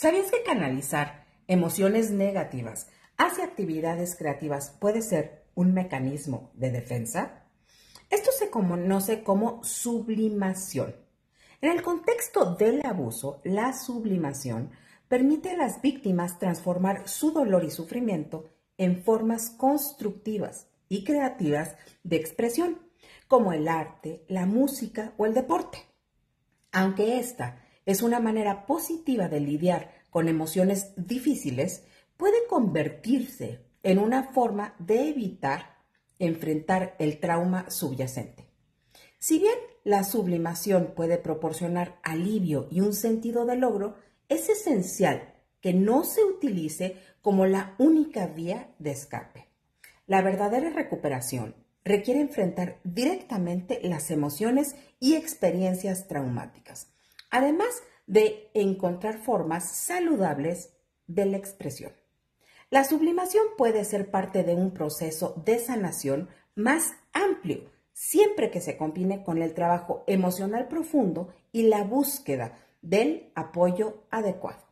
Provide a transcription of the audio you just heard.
¿Sabías que canalizar emociones negativas hacia actividades creativas puede ser un mecanismo de defensa? Esto se conoce como sublimación. En el contexto del abuso, la sublimación permite a las víctimas transformar su dolor y sufrimiento en formas constructivas y creativas de expresión, como el arte, la música o el deporte. Aunque esta es una manera positiva de lidiar con emociones difíciles, puede convertirse en una forma de evitar enfrentar el trauma subyacente. Si bien la sublimación puede proporcionar alivio y un sentido de logro, es esencial que no se utilice como la única vía de escape. La verdadera recuperación requiere enfrentar directamente las emociones y experiencias traumáticas además de encontrar formas saludables de la expresión. La sublimación puede ser parte de un proceso de sanación más amplio, siempre que se combine con el trabajo emocional profundo y la búsqueda del apoyo adecuado.